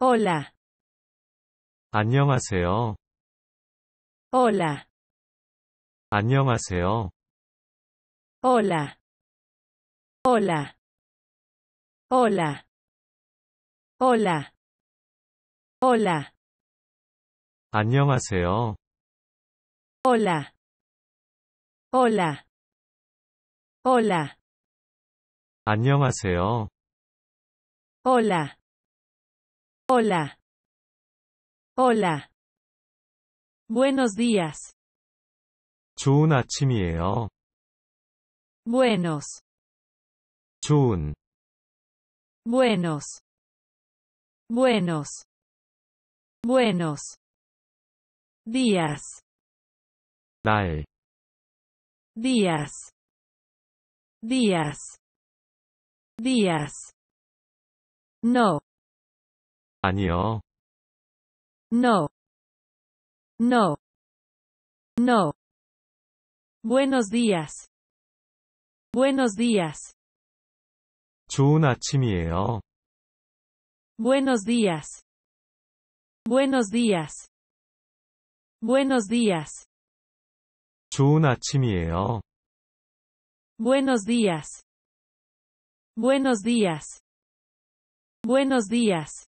Hola. 안녕하세요. Hola. 안녕하세요. Hola. Hola. Hola. Hola. Hola. 안녕하세요. Hola. Hola. Hola. 안녕하세요. Hola. Hola. Hola. Buenos días. 좋은 아침이에요. Buenos. 좋은. Buenos. Buenos. Buenos. Días. 날. Días. Días. Días. No. 아니요. No. No. No. Buenos días. Buenos días. 좋은 아침이에요. Buenos días. Buenos días. Buenos días. 좋은 아침이에요. Buenos días. Buenos días. Buenos días.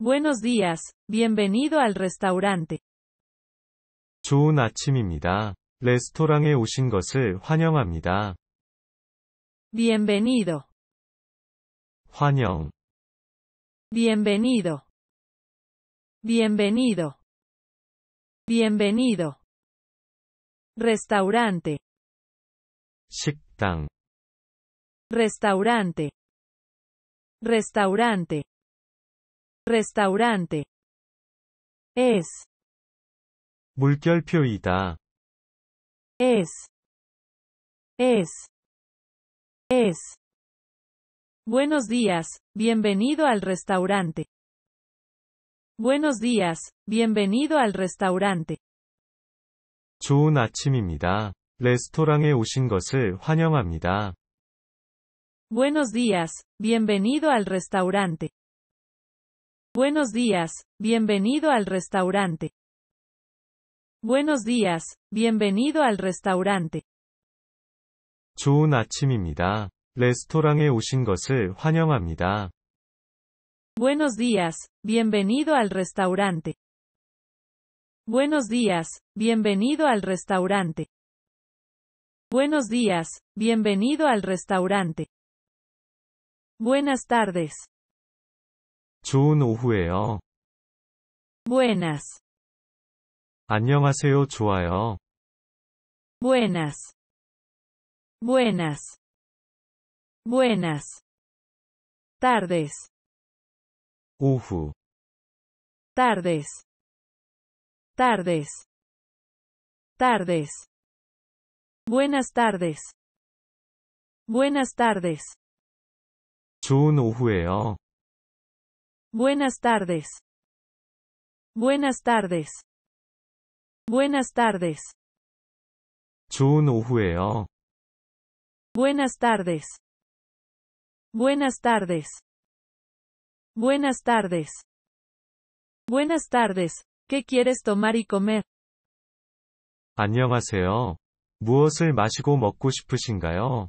Buenos días, bienvenido al restaurante. 좋은 아침입니다. 레스토랑에 오신 것을 환영합니다. Bienvenido, 환영, bienvenido. Bienvenido. Bienvenido. Restaurante, 식당, restaurante. Restaurante restaurante. es es es es Buenos días, bienvenido al restaurante. Buenos días, bienvenido al restaurante. 좋은 아침입니다. Buenos días, bienvenido al restaurante. Buenos días, bienvenido al restaurante. Buenos días, bienvenido al restaurante. 좋은 아침입니다. 레스토랑에 오신 것을 환영합니다. Buenos días, bienvenido al restaurante. Buenos días, bienvenido al restaurante. Buenos días, bienvenido al restaurante. Buenas tardes. 좋은 Buenas. 안녕하세요. 좋아요. Buenas. Buenas. Buenas. Tardes. 오후. Tardes. Tardes. Tardes. Buenas tardes. Buenas tardes. 좋은 Buenas tardes. Buenas tardes. Buenas tardes. 좋은 Buenas tardes. Buenas tardes. Buenas tardes. Buenas tardes. ¿Qué quieres tomar y comer? 안녕하세요. 무엇을 마시고 먹고 싶으신가요?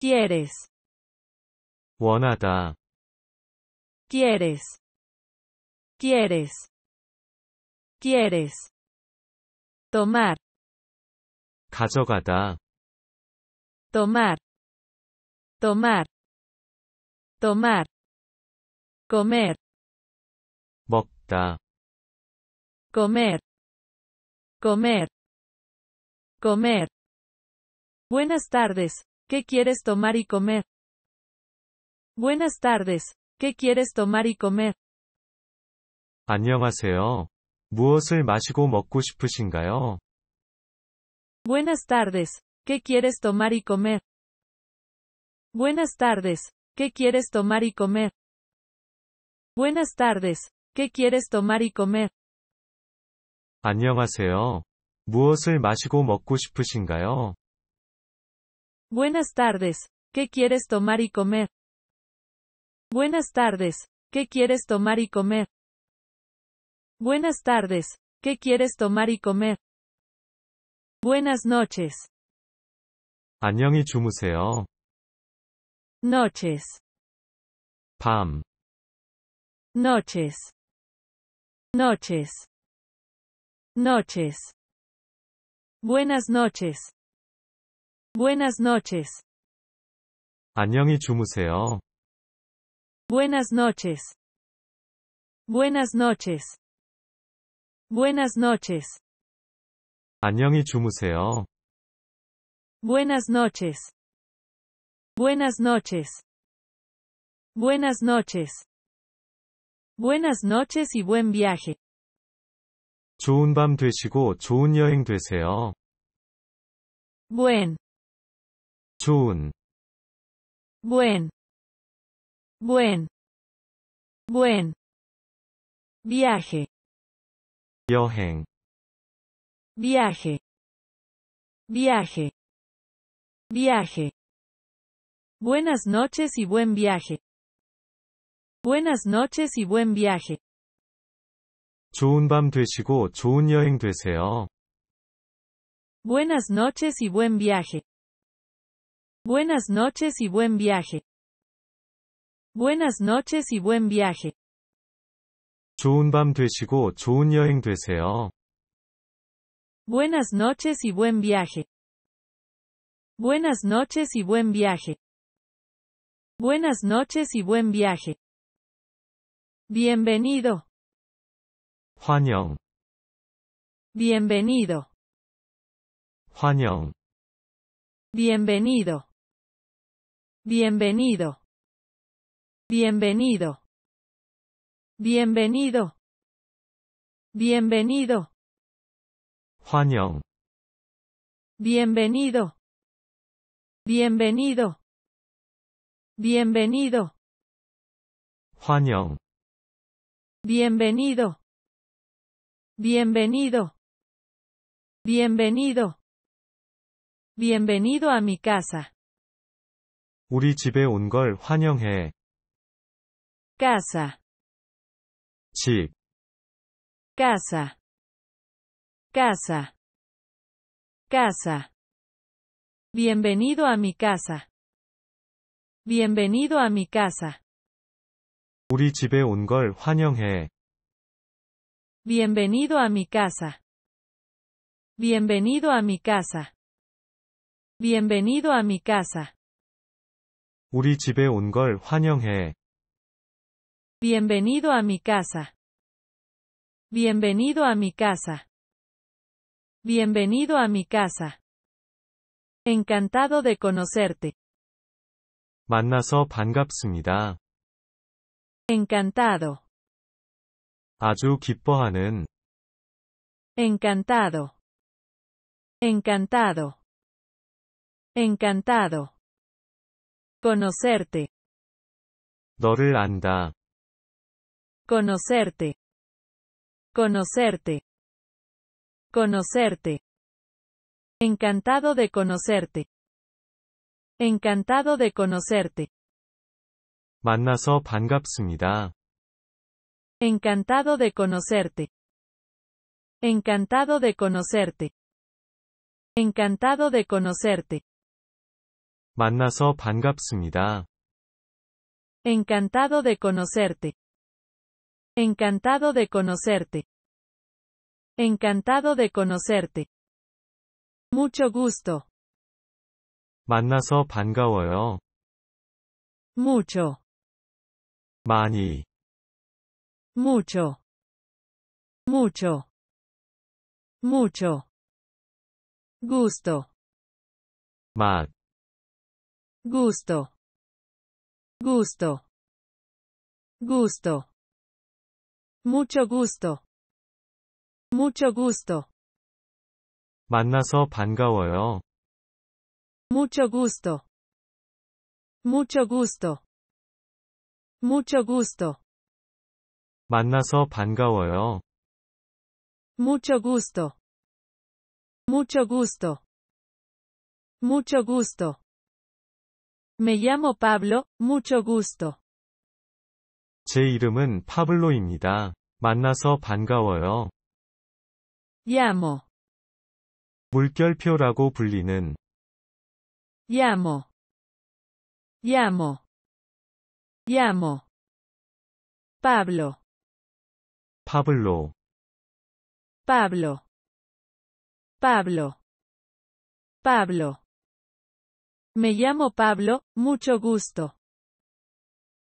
¿Quieres? 원하다 quieres, quieres, quieres, tomar, 가져가다, tomar, tomar, tomar, comer, 먹다, comer, comer, comer. Buenas tardes, ¿qué quieres tomar y comer? Buenas tardes, ¿Qué quieres tomar y comer? 안녕하세요. 무엇을 마시고 먹고 싶으신가요? Buenas tardes. ¿Qué quieres tomar y comer? Buenas tardes. ¿Qué quieres tomar y comer? Buenas tardes. ¿Qué quieres tomar y comer? 안녕하세요. 무엇을 마시고 먹고 싶으신가요? Buenas tardes. ¿Qué quieres tomar y comer? Buenas tardes. ¿Qué quieres tomar y comer? Buenas tardes. ¿Qué quieres tomar y comer? Buenas noches. 안녕히 주무세요. Noches. Pam. Noches. Noches. Noches. Buenas noches. Buenas noches. 안녕히 주무세요. Buenas noches. Buenas noches. Buenas noches. 안녕히 주무세요. Buenas noches. Buenas noches. Buenas noches. Buenas noches y buen viaje. 좋은 밤 되시고 좋은 여행 되세요. Buen. 좋은. Buen. Buen. Buen. Viaje. Viaje. Viaje. Viaje. Buenas noches y buen viaje. Buenas noches y buen viaje. Buenas noches y buen viaje. Buenas noches y buen viaje. Buenas noches y buen viaje. Buenas noches y buen viaje. Buenas noches y buen viaje. Buenas noches y buen viaje. Bienvenido. 환영. Bienvenido. 환영. Bienvenido. Bienvenido. Bienvenido. Bienvenido. Bienvenido. 환영. Bienvenido. Bienvenido. Bienvenido. 환영. Bienvenido. Bienvenido. Bienvenido. Bienvenido a mi casa. 우리 집에 casa, 집, casa, casa, casa. Bienvenido a mi casa. Bienvenido a mi casa. 우리 집에 온 걸 환영해. Bienvenido a mi casa. Bienvenido a mi casa. Bienvenido a mi casa. 우리 집에 온 걸 환영해. Bienvenido a mi casa. Bienvenido a mi casa. Bienvenido a mi casa. Encantado de conocerte. 만나서 반갑습니다. Encantado. 아주 Encantado. Encantado. Encantado. Conocerte. 너를 안다. Conocerte. Conocerte. Conocerte. Encantado de conocerte. Encantado de conocerte. 만나서 반갑습니다. Encantado de conocerte. Encantado de conocerte. Encantado de conocerte. 만나서 반갑습니다. Encantado de conocerte. Encantado de conocerte. Encantado de conocerte. Mucho gusto. 만나서 반가워요. Mucho. 많이. Mucho. Mucho. Mucho. Gusto. 맛. Gusto. Gusto. Gusto. Mucho gusto. Mucho gusto. 만나서 반가워요. Mucho gusto. Mucho gusto. Mucho gusto. 만나서 Mucho gusto. Mucho gusto. Mucho gusto. Me llamo Pablo, mucho gusto. 제 이름은 파블로입니다. 만나서 반가워요. 야모. 물결표라고 불리는 야모. 야모. 야모. 파블로. 파블로. 파블로. 파블로. 파블로. a b l o Me llamo Pablo, mucho gusto.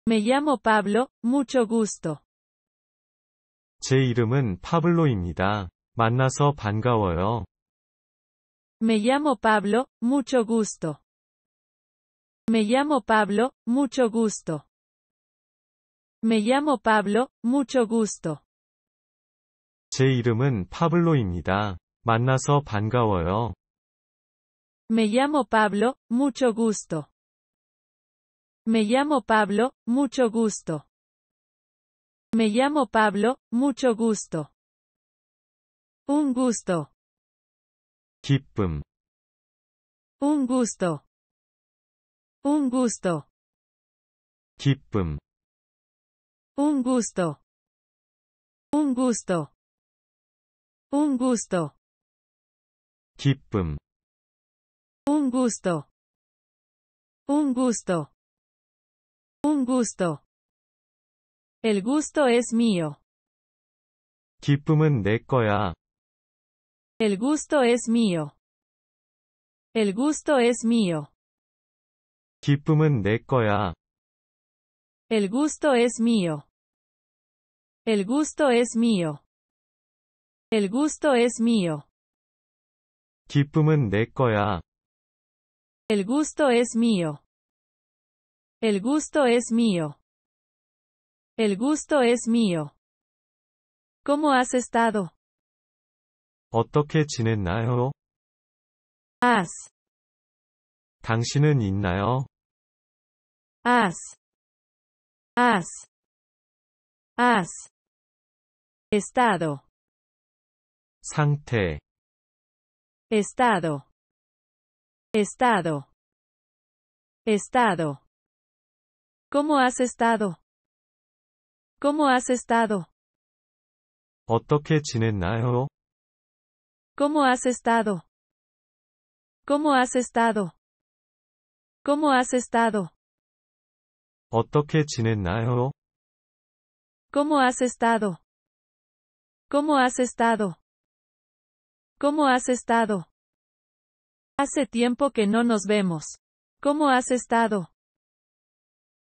Me llamo Pablo, mucho gusto. 제 이름은 파블로입니다. 만나서 반가워요. Me llamo Pablo, mucho gusto. Me llamo Pablo, mucho gusto. Me llamo Pablo, mucho gusto. Me llamo Pablo, mucho gusto. Me llamo Pablo, mucho gusto. Me llamo Pablo, mucho gusto. Un gusto. 기쁨. Un gusto. Un gusto. 기쁨. Un gusto. Un gusto. Un gusto. 기쁨. Un gusto. Un gusto. Un gusto. El gusto es mío. 기쁨은 내 거야. El gusto es mío. El gusto es mío. 기쁨은 내 거야. El gusto es mío. El gusto es mío. El gusto es mío. El gusto es mío. El gusto es mío. El gusto es mío. ¿Cómo has estado? 어떻게 지냈나요? Has. 당신은 있나요? Has. Has. Has. Estado. 상태, Estado. Estado. Estado. ¿Cómo has estado? ¿Cómo has estado? ¿Cómo has estado? ¿Cómo has estado? ¿Cómo has estado? ¿Cómo has estado? ¿Cómo has estado? ¿Cómo has estado? Hace tiempo que no nos vemos. ¿Cómo has estado?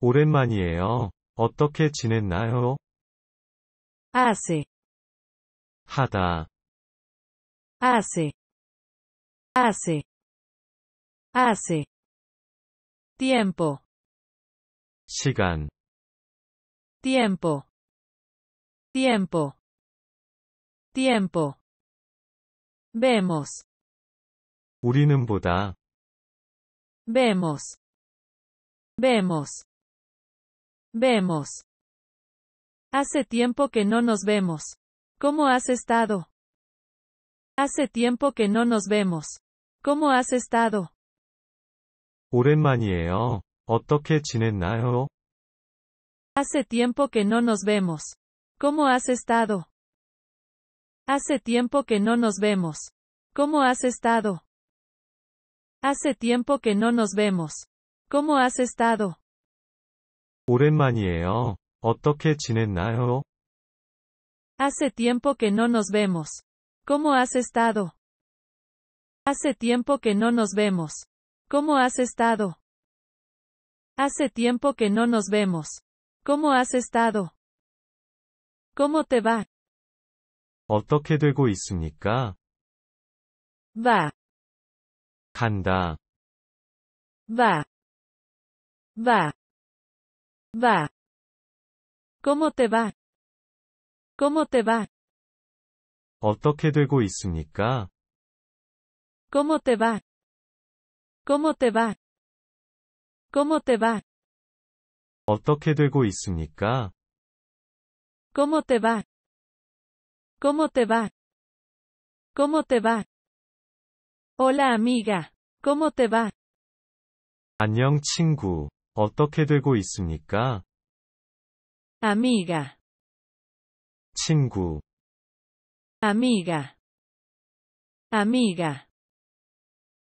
오랜만이에요. 어떻게 지냈나요? hace, 하다, hace, hace, hace. Tiempo, 시간, tiempo, tiempo, tiempo. Vemos, 우리는 보다, vemos, vemos. Vemos. Hace tiempo que no nos vemos. ¿Cómo has estado? Hace tiempo que no nos vemos. ¿Cómo has estado? Hace tiempo que no nos vemos. ¿Cómo has estado? Hace tiempo que no nos vemos. ¿Cómo has estado? Hace tiempo que no nos vemos. ¿Cómo has estado? 오랜만이에요. 어떻게 지냈나요? Hace tiempo que no nos vemos. ¿Cómo has estado? Hace tiempo que no nos vemos. ¿Cómo has estado? Hace tiempo que no nos vemos. ¿Cómo has estado? ¿Cómo te va? 어떻게 되고 있습니까? Va. 간다. Va. Va. Va. ¿Cómo te va? ¿Cómo te va? 어떻게 되고 있습니까? ¿Cómo te va? ¿Cómo te va? ¿Cómo te va? 어떻게 되고 있습니까? ¿Cómo te va? ¿Cómo te va? ¿Cómo te va? Hola amiga, ¿cómo te va? 안녕 친구. 어떻게 되고 있습니까? amiga, 친구, amiga, amiga,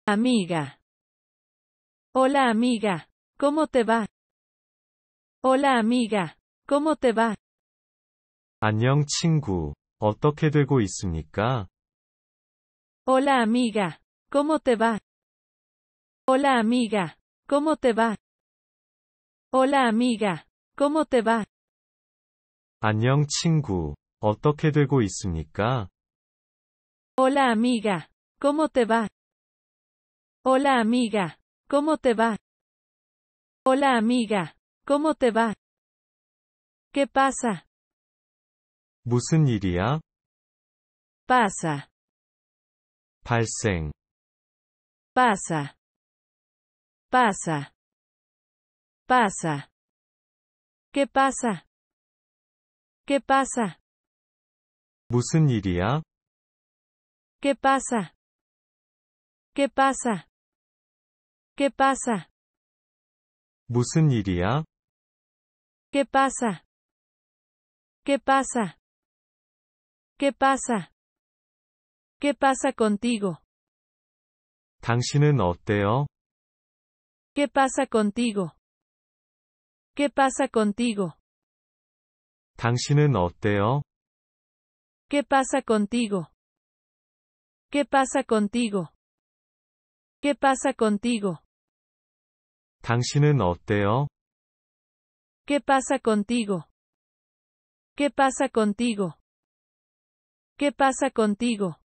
amiga. Hola amiga, ¿cómo te va? Hola amiga, ¿cómo te va? 안녕 친구, 어떻게 되고 있습니까? Hola amiga, ¿cómo te va? Hola amiga, ¿cómo te va? Hola amiga. ¿Cómo te va? 안녕 친구. 어떻게 되고 있습니까? Hola amiga. ¿Cómo te va? Hola amiga. ¿Cómo te va? Hola amiga. ¿Cómo te va? ¿Qué pasa? 무슨 일이야? Pasa. 발생. Pasa. Pasa. Pasa. ¿Qué pasa? ¿Qué pasa? 무슨 ¿Qué pasa? ¿Qué pasa? ¿Qué pasa? 무슨 ¿Qué pasa? ¿Qué pasa? ¿Qué pasa? ¿Qué pasa contigo? 당신은 어때요? ¿Qué pasa contigo? ¿Qué pasa contigo? ¿Qué pasa contigo? ¿Qué pasa contigo? ¿Qué pasa contigo? ¿Qué pasa contigo? ¿Qué pasa contigo? ¿Qué pasa contigo?